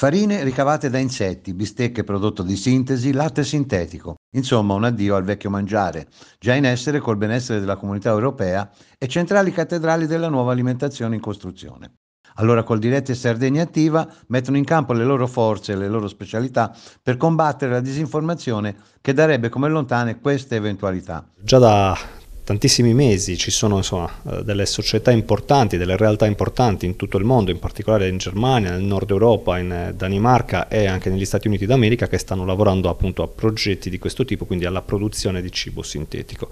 Farine ricavate da insetti, bistecche prodotto di sintesi, latte sintetico. Insomma, un addio al vecchio mangiare, già in essere col benessere della comunità europea e centrali cattedrali della nuova alimentazione in costruzione. Allora col Diretti e Sardegna Attiva mettono in campo le loro forze e le loro specialità per combattere la disinformazione che darebbe come lontane queste eventualità. Già da tantissimi mesi ci sono insomma, eh, delle società importanti, delle realtà importanti in tutto il mondo, in particolare in Germania, nel nord Europa, in eh, Danimarca e anche negli Stati Uniti d'America che stanno lavorando appunto a progetti di questo tipo, quindi alla produzione di cibo sintetico.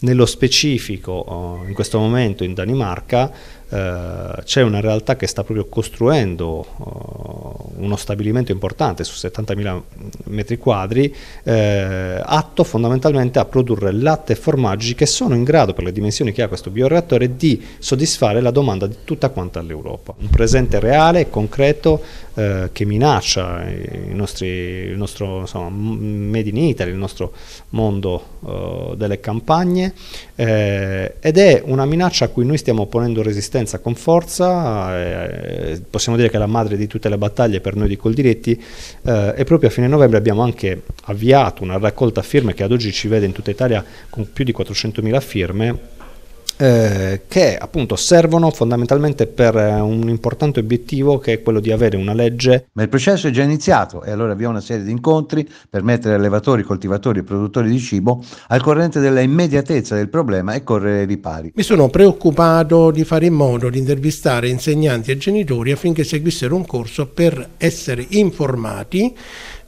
Nello specifico, oh, in questo momento in Danimarca, eh, c'è una realtà che sta proprio costruendo oh, uno stabilimento importante su 70.000 metri quadri, eh, atto fondamentalmente a produrre latte e formaggi che sono in grado, per le dimensioni che ha questo bioreattore, di soddisfare la domanda di tutta quanta l'Europa. Un presente reale, concreto, eh, che minaccia nostri, il nostro insomma, Made in Italy, il nostro mondo eh, delle campagne eh, ed è una minaccia a cui noi stiamo ponendo resistenza con forza, eh, possiamo dire che è la madre di tutte le battaglie per noi di Coldiretti eh, e proprio a fine novembre abbiamo anche avviato una raccolta firme che ad oggi ci vede in tutta Italia con più di 400.000 firme eh, che appunto servono fondamentalmente per eh, un importante obiettivo che è quello di avere una legge. Ma il processo è già iniziato e allora vi è una serie di incontri per mettere allevatori, coltivatori e produttori di cibo al corrente della immediatezza del problema e correre ai ripari. Mi sono preoccupato di fare in modo di intervistare insegnanti e genitori affinché seguissero un corso per essere informati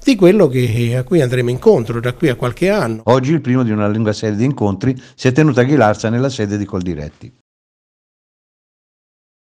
di quello che, eh, a cui andremo incontro da qui a qualche anno. Oggi il primo di una lunga serie di incontri si è tenuto a Ghilarza nella sede di Coldiretti.